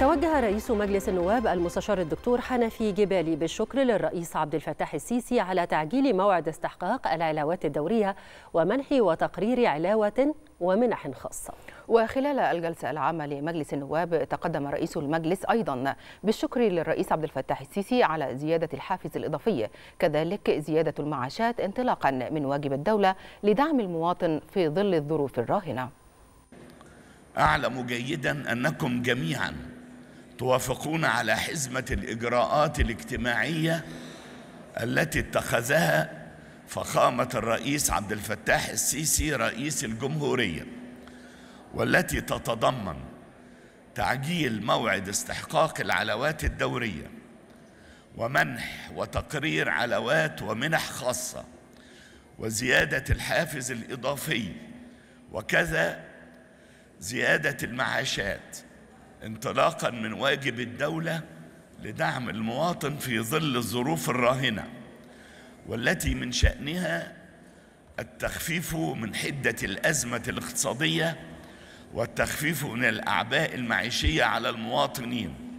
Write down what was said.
توجه رئيس مجلس النواب المستشار الدكتور حنفي جبالي بالشكر للرئيس عبد الفتاح السيسي على تعجيل موعد استحقاق العلاوات الدورية ومنح وتقرير علاوة ومنح خاصة وخلال الجلسة العامة لمجلس النواب تقدم رئيس المجلس أيضا بالشكر للرئيس عبد الفتاح السيسي على زيادة الحافز الإضافي كذلك زيادة المعاشات انطلاقا من واجب الدولة لدعم المواطن في ظل الظروف الراهنة أعلم جيدا أنكم جميعاً توافقون على حزمة الإجراءات الاجتماعية التي اتخذها فخامة الرئيس عبد الفتاح السيسي رئيس الجمهورية والتي تتضمن تعجيل موعد استحقاق العلاوات الدورية ومنح وتقرير علاوات ومنح خاصة وزيادة الحافز الإضافي وكذا زيادة المعاشات انطلاقا من واجب الدولة لدعم المواطن في ظل الظروف الراهنة والتي من شأنها التخفيف من حدة الأزمة الاقتصادية والتخفيف من الأعباء المعيشية على المواطنين